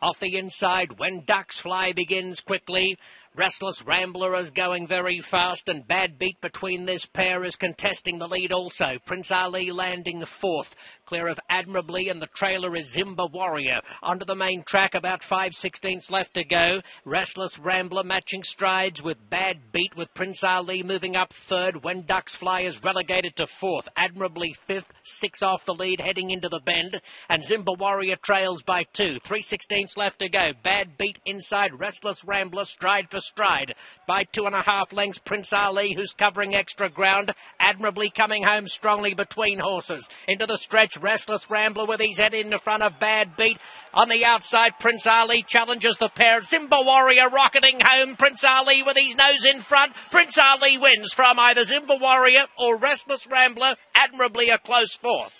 Off the inside, when Doc's fly begins quickly, Restless Rambler is going very fast, and Bad Beat between this pair is contesting the lead also. Prince Ali landing fourth, clear of Admirably, and the trailer is Zimba Warrior. Onto the main track, about five sixteenths left to go. Restless Rambler matching strides with Bad Beat, with Prince Ali moving up third. When Ducks Fly is relegated to fourth, Admirably fifth, six off the lead heading into the bend, and Zimba Warrior trails by two. Three sixteenths left to go. Bad Beat inside, Restless Rambler stride for stride. By two and a half lengths, Prince Ali, who's covering extra ground, admirably coming home strongly between horses. Into the stretch, Restless Rambler with his head in the front of Bad Beat. On the outside, Prince Ali challenges the pair. Zimba Warrior rocketing home. Prince Ali with his nose in front. Prince Ali wins from either Zimba Warrior or Restless Rambler, admirably a close fourth.